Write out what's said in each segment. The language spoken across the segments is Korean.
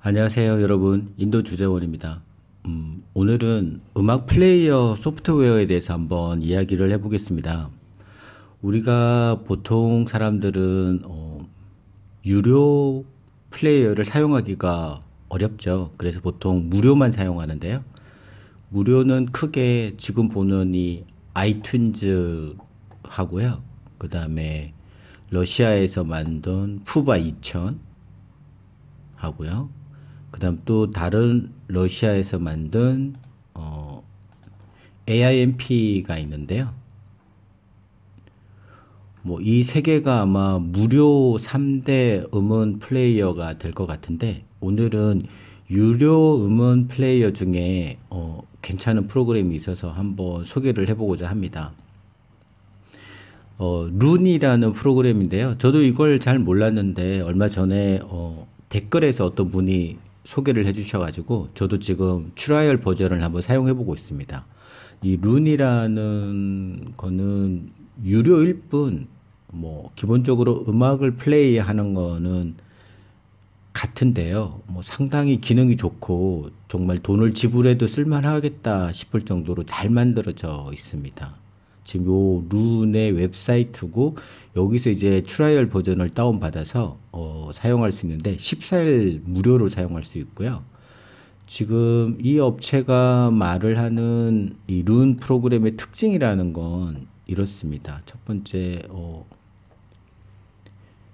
안녕하세요 여러분 인도주재원입니다 음, 오늘은 음악 플레이어 소프트웨어에 대해서 한번 이야기를 해보겠습니다 우리가 보통 사람들은 어, 유료 플레이어를 사용하기가 어렵죠 그래서 보통 무료만 사용하는데요 무료는 크게 지금 보는 이 아이튠즈 하고요 그 다음에 러시아에서 만든 푸바 2000 하고요 그 다음 또 다른 러시아에서 만든 어, AIMP가 있는데요. 뭐 이 세 개가 아마 무료 3대 음원 플레이어가 될 것 같은데 오늘은 유료 음원 플레이어 중에 어, 괜찮은 프로그램이 있어서 한번 소개를 해보고자 합니다. 어, 룬이라는 프로그램인데요. 저도 이걸 잘 몰랐는데 얼마 전에 어, 댓글에서 어떤 분이 소개를 해주셔가지고 저도 지금 트라이얼 버전을 한번 사용해보고 있습니다. 이 룬이라는 거는 유료일 뿐 뭐 기본적으로 음악을 플레이하는 거는 같은데요. 뭐 상당히 기능이 좋고 정말 돈을 지불해도 쓸만하겠다 싶을 정도로 잘 만들어져 있습니다. 지금 요 룬의 웹사이트고 여기서 이제 트라이얼 버전을 다운받아서 어, 사용할 수 있는데 14일 무료로 사용할 수 있고요. 지금 이 업체가 말을 하는 이 룬 프로그램의 특징이라는 건 이렇습니다. 첫 번째 어,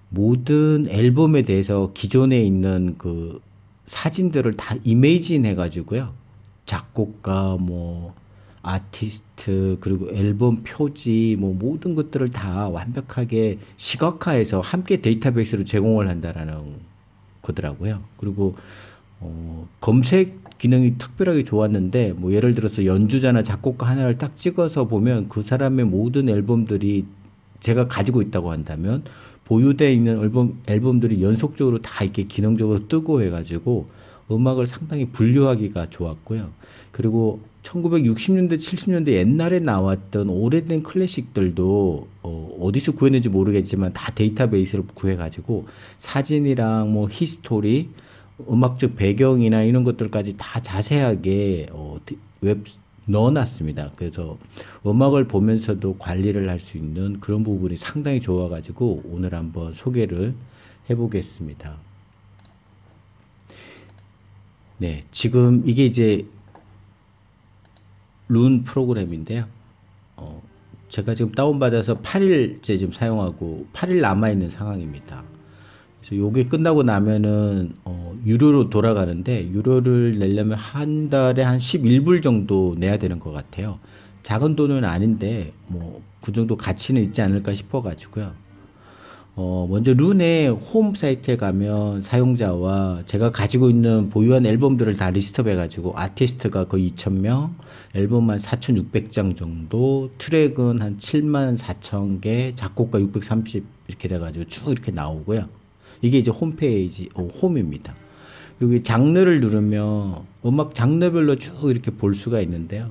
모든 앨범에 대해서 기존에 있는 그 사진들을 다이미지인 해가지고요. 작곡가, 뭐, 아티스트 그리고 앨범 표지 뭐 모든 것들을 다 완벽하게 시각화해서 함께 데이터베이스로 제공을 한다라는 거더라고요. 그리고 어, 검색 기능이 특별하게 좋았는데 뭐 예를 들어서 연주자나 작곡가 하나를 딱 찍어서 보면 그 사람의 모든 앨범들이 제가 가지고 있다고 한다면 보유돼 있는 앨범 앨범들이 연속적으로 다 이렇게 기능적으로 뜨고 해가지고 음악을 상당히 분류하기가 좋았고요. 그리고 1960년대, 70년대 옛날에 나왔던 오래된 클래식들도 어, 어디서 구했는지 모르겠지만 다 데이터베이스를 구해가지고 사진이랑 뭐 히스토리, 음악적 배경이나 이런 것들까지 다 자세하게 어, 웹 넣어놨습니다. 그래서 음악을 보면서도 관리를 할 수 있는 그런 부분이 상당히 좋아가지고 오늘 한번 소개를 해보겠습니다. 네, 지금 이게 이제 룬 프로그램인데요. 어, 제가 지금 다운받아서 8일째 지금 사용하고 8일 남아있는 상황입니다. 그래서 요게 끝나고 나면은 어, 유료로 돌아가는데 유료를 내려면 한 달에 한 11불 정도 내야 되는 것 같아요. 작은 돈은 아닌데 뭐 그 정도 가치는 있지 않을까 싶어 가지고요. 어, 먼저 룬의 홈 사이트에 가면 사용자와 제가 가지고 있는 보유한 앨범들을 다 리스트업해가지고 아티스트가 거의 2,000명, 앨범만 4,600장 정도, 트랙은 한 7만 4천 개, 작곡가 630 이렇게 돼가지고 쭉 이렇게 나오고요. 이게 이제 홈페이지, 어, 홈입니다. 그리고 장르를 누르면 음악 장르별로 쭉 이렇게 볼 수가 있는데요.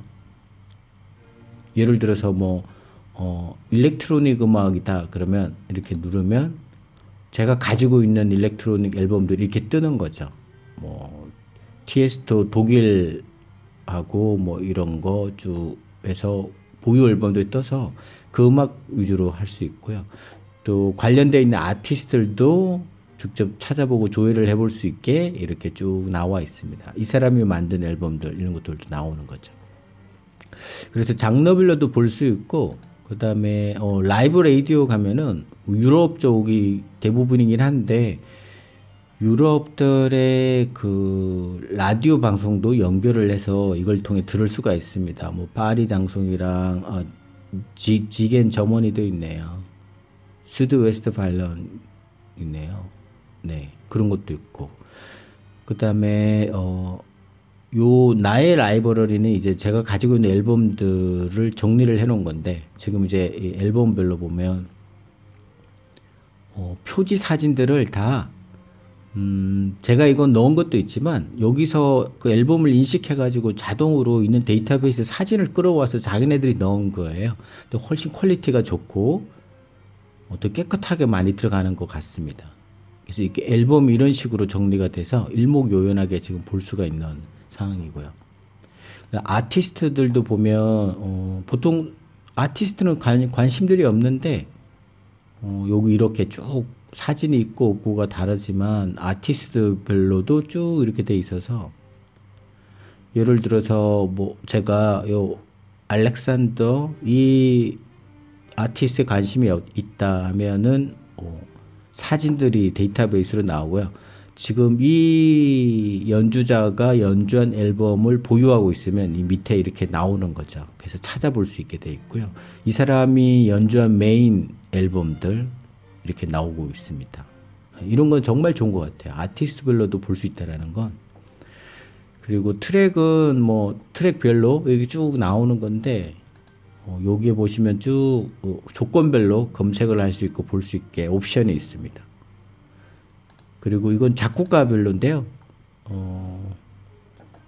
예를 들어서 뭐 어, 일렉트로닉 음악이다 그러면 이렇게 누르면 제가 가지고 있는 일렉트로닉 앨범들이 이렇게 뜨는 거죠. 뭐 티에스토 독일하고 뭐 이런 거 쭉 해서 보유 앨범들 떠서 그 음악 위주로 할 수 있고요. 또 관련돼 있는 아티스트들도 직접 찾아보고 조회를 해볼 수 있게 이렇게 쭉 나와 있습니다. 이 사람이 만든 앨범들 이런 것들도 나오는 거죠. 그래서 장르별로도 볼 수 있고 그 다음에 어, 라이브 레이디오 가면은 유럽 쪽이 대부분이긴 한데 유럽들의 그 라디오 방송도 연결을 해서 이걸 통해 들을 수가 있습니다. 뭐 파리 방송이랑 아, 어, 지, 지겐 저머니도 있네요. 수드 웨스트 발런 있네요. 네 그런 것도 있고 그 다음에 어요 나의 라이브러리는 이제 제가 가지고 있는 앨범들을 정리를 해놓은 건데 지금 이제 이 앨범별로 보면 어, 표지 사진들을 다 음, 제가 이건 넣은 것도 있지만 여기서 그 앨범을 인식해 가지고 자동으로 있는 데이터베이스 사진을 끌어와서 자기네들이 넣은 거예요. 또 훨씬 퀄리티가 좋고 어, 또 깨끗하게 많이 들어가는 것 같습니다. 그래서 이게 렇앨범 이런 식으로 정리가 돼서 일목요연하게 지금 볼 수가 있는 상황이고요. 아티스트들도 보면 어, 보통 아티스트는 관, 심들이 없는데 어, 여기 이렇게 쭉 사진이 있고 없고가 다르지만 아티스트별로도 쭉 이렇게 돼 있어서 예를 들어서 뭐 제가 요 알렉산더 이 아티스트에 관심이 있다 면은 어, 사진들이 데이터베이스로 나오고요. 지금 이 연주자가 연주한 앨범을 보유하고 있으면 이 밑에 이렇게 나오는 거죠. 그래서 찾아볼 수 있게 돼 있고요. 이 사람이 연주한 메인 앨범들 이렇게 나오고 있습니다. 이런 건 정말 좋은 것 같아요. 아티스트별로도 볼 수 있다라는 건. 그리고 트랙은 뭐 트랙별로 여기 쭉 나오는 건데 어, 여기에 보시면 쭉 어, 조건별로 검색을 할 수 있고 볼 수 있게 옵션이 있습니다. 그리고 이건 작곡가별로인데요. 어,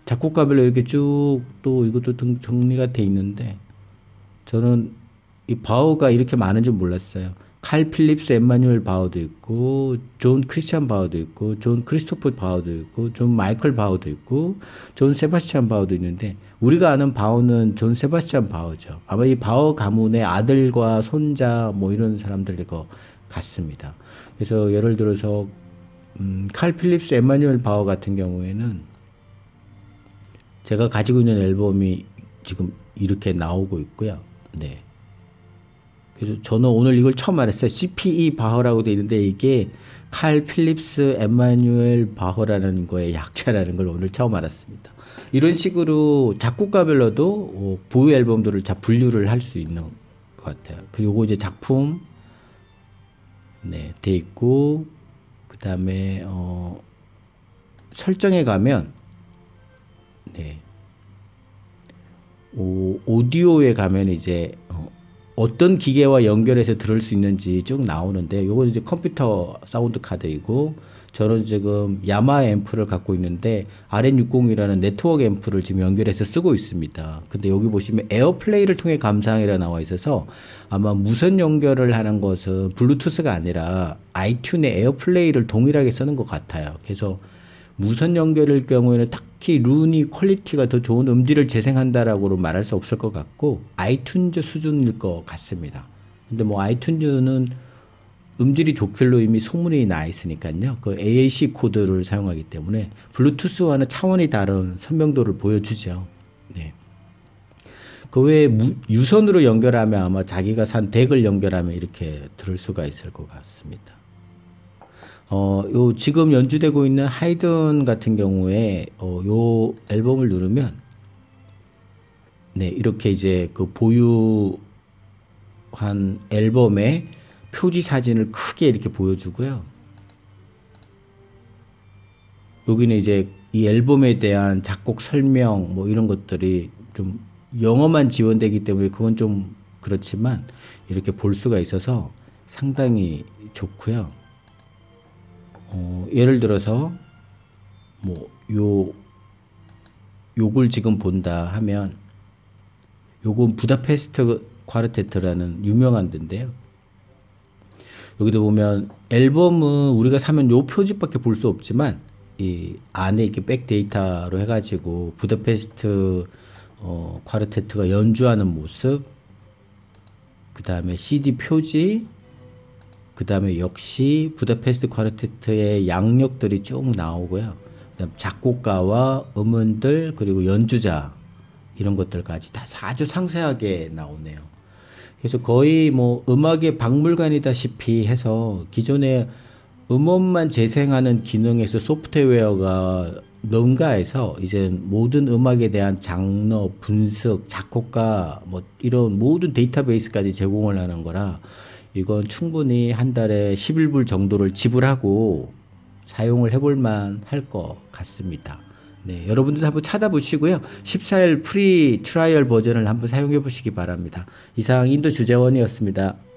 작곡가별로 이렇게 쭉 또 이것도 정리가 돼 있는데 저는 이 바우가 이렇게 많은 줄 몰랐어요. 칼 필립스 엠마뉴엘 바우도 있고 존 크리스찬 바우도 있고 존 크리스토퍼 바우도 있고 존 마이클 바우도 있고 존 세바스찬 바우도 있는데 우리가 아는 바우는 존 세바스찬 바우죠. 아마 이 바우 가문의 아들과 손자 뭐 이런 사람들 거 같습니다. 그래서 예를 들어서 음, 칼 필립스 엠마뉴엘 바워 같은 경우에는 제가 가지고 있는 앨범이 지금 이렇게 나오고 있고요. 네. 그래서 저는 오늘 이걸 처음 알았어요. CPE 바허라고 돼 있는데 이게 칼 필립스 엠마뉴엘 바허라는 거의 약자라는 걸 오늘 처음 알았습니다. 이런 식으로 작곡가별로도 어, 보유 앨범들을 다 분류를 할 수 있는 것 같아요. 그리고 이제 작품 네, 돼 있고 그다음에 어, 설정에 가면 네. 오, 오디오에 가면 이제 어, 어떤 기계와 연결해서 들을 수 있는지 쭉 나오는데 요건 이제 컴퓨터 사운드 카드이고 저는 지금 야마 앰프를 갖고 있는데 RN60이라는 네트워크 앰프를 지금 연결해서 쓰고 있습니다. 근데 여기 보시면 에어플레이를 통해 감상이라 나와 있어서 아마 무선 연결을 하는 것은 블루투스가 아니라 아이튠의 에어플레이를 동일하게 쓰는 것 같아요. 그래서 무선 연결일 경우에는 딱히 룬이 퀄리티가 더 좋은 음질을 재생한다라고 말할 수 없을 것 같고 아이튠즈 수준일 것 같습니다. 근데 뭐 아이튠즈는 음질이 좋길로 이미 소문이 나 있으니까요. 그 AAC 코드를 사용하기 때문에 블루투스와는 차원이 다른 선명도를 보여주죠. 네. 그 외에 무, 유선으로 연결하면 아마 자기가 산 덱을 연결하면 이렇게 들을 수가 있을 것 같습니다. 어, 요 지금 연주되고 있는 하이든 같은 경우에 어, 요 앨범을 누르면 네 이렇게 이제 그 보유한 앨범에 표지 사진을 크게 이렇게 보여주고요. 여기는 이제 이 앨범에 대한 작곡 설명 뭐 이런 것들이 좀 영어만 지원되기 때문에 그건 좀 그렇지만 이렇게 볼 수가 있어서 상당히 좋고요. 어, 예를 들어서 뭐 요 요걸 지금 본다 하면 요건 부다페스트 과르테트라는 유명한 데인데요. 여기도 보면 앨범은 우리가 사면 요 표지밖에 볼 수 없지만 이 안에 이렇게 백데이터로 해가지고 부다페스트 어, 콰르테트가 연주하는 모습 그 다음에 CD 표지 그 다음에 역시 부다페스트 콰르테트의 양력들이 쭉 나오고요 그다음 작곡가와 음원들 그리고 연주자 이런 것들까지 다 아주 상세하게 나오네요 그래서 거의 뭐 음악의 박물관이다시피 해서 기존의 음원만 재생하는 기능에서 소프트웨어가 능가해서 이제 모든 음악에 대한 장르, 분석, 작곡가 뭐 이런 모든 데이터베이스까지 제공을 하는 거라 이건 충분히 한 달에 11불 정도를 지불하고 사용을 해볼만 할 것 같습니다. 네, 여러분들도 한번 찾아보시고요. 14일 프리 트라이얼 버전을 한번 사용해 보시기 바랍니다. 이상 인도 주재원이었습니다.